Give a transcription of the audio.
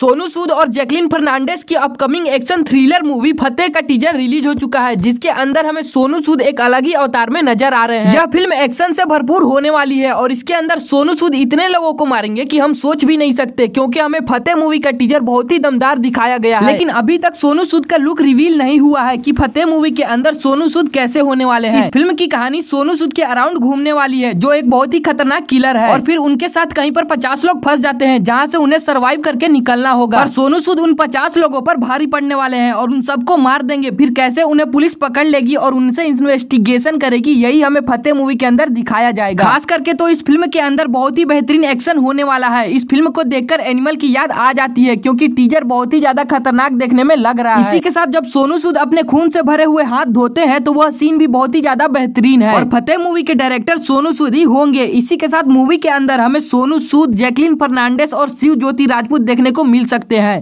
सोनू सूद और Jacqueline Fernandez की upcoming action thriller movie Fateh का टीजर रिलीज हो चुका है जिसके अंदर हमें सोनू सूद एक अलग ही अवतार में नजर आ रहे हैं यह फिल्म एक्शन से भरपूर होने वाली है और इसके अंदर सोनू सूद इतने लोगों को मारेंगे कि हम सोच भी नहीं सकते क्योंकि हमें फतेह मूवी का टीजर बहुत ही दमदार दिखाया गया है लेकिन अभी तक सोनू सूद का लुक रिवील नहीं हुआ है की फतेह मूवी के अंदर सोनू सूद कैसे होने वाले है फिल्म की कहानी सोनू सूद के अराउंड घूमने वाली है जो एक बहुत ही खतरनाक किलर है और फिर उनके साथ कहीं पर पचास लोग फंस जाते हैं जहाँ से उन्हें सर्वाइव करके निकलना वाला होगा और सोनू सूद उन पचास लोगों पर भारी पड़ने वाले हैं और उन सबको मार देंगे फिर कैसे उन्हें पुलिस पकड़ लेगी और उनसे इन्वेस्टिगेशन करेगी यही हमें फतेह मूवी के अंदर दिखाया जाएगा खास करके तो इस फिल्म के अंदर बहुत ही बेहतरीन एक्शन होने वाला है इस फिल्म को देखकर एनिमल की याद आ जाती है क्योंकि टीजर बहुत ही ज्यादा खतरनाक देखने में लग रहा है इसी के साथ जब सोनू सूद अपने खून से भरे हुए हाथ धोते हैं तो वह सीन भी बहुत ही ज्यादा बेहतरीन है और फतेह मूवी के डायरेक्टर सोनू सूद ही होंगे इसी के साथ मूवी के अंदर हमें सोनू सूद जैकलिन फर्नांडेस और शिव ज्योति राजपूत देखने को मिल मिल सकते हैं